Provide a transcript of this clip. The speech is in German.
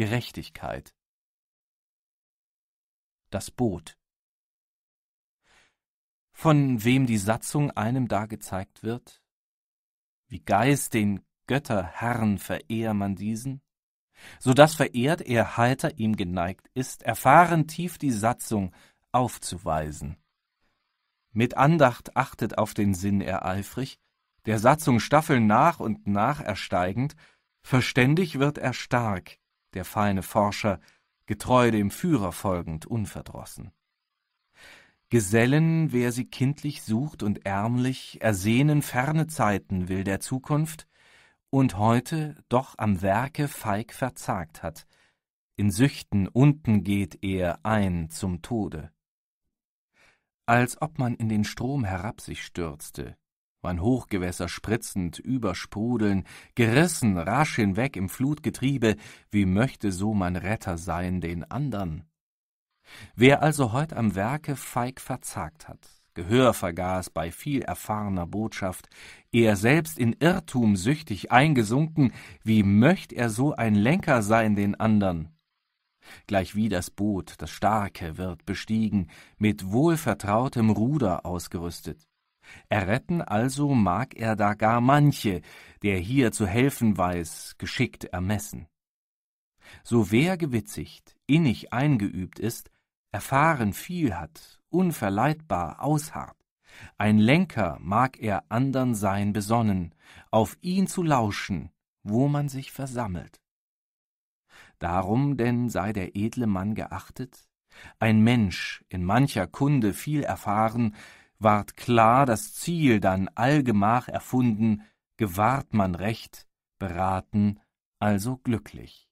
Gerechtigkeit. Das Boot. Von wem die Satzung einem da gezeigt wird? Wie Geist den Götterherrn verehr man diesen? So daß verehrt er heiter ihm geneigt ist, erfahren tief die Satzung aufzuweisen. Mit Andacht achtet auf den Sinn er eifrig, der Satzung Staffeln nach und nach ersteigend, verständig wird er stark, der feine Forscher, getreu dem Führer folgend, unverdrossen. Gesellen, wer sie kindlich sucht und ärmlich, ersehnen ferne Zeiten will der Zukunft und heute doch am Werke feig verzagt hat. In Süchten unten geht er ein zum Tode. Als ob man in den Strom herab sich stürzte, wann Hochgewässer spritzend übersprudeln, gerissen rasch hinweg im Flutgetriebe, wie möchte so mein Retter sein den andern? Wer also heut am Werke feig verzagt hat, Gehör vergaß bei viel erfahrener Botschaft, er selbst in Irrtum süchtig eingesunken, wie möcht er so ein Lenker sein den andern? Gleichwie das Boot, das Starke, wird bestiegen, mit wohlvertrautem Ruder ausgerüstet. Erretten also mag er da gar manche, der hier zu helfen weiß, geschickt ermessen. So wer gewitzigt, innig eingeübt ist, erfahren viel hat, unverleidbar ausharrt. Ein Lenker mag er andern sein besonnen, auf ihn zu lauschen, wo man sich versammelt. Darum denn sei der edle Mann geachtet, ein Mensch in mancher Kunde viel erfahren, ward klar das Ziel dann allgemach erfunden, gewahrt man recht, beraten, also glücklich.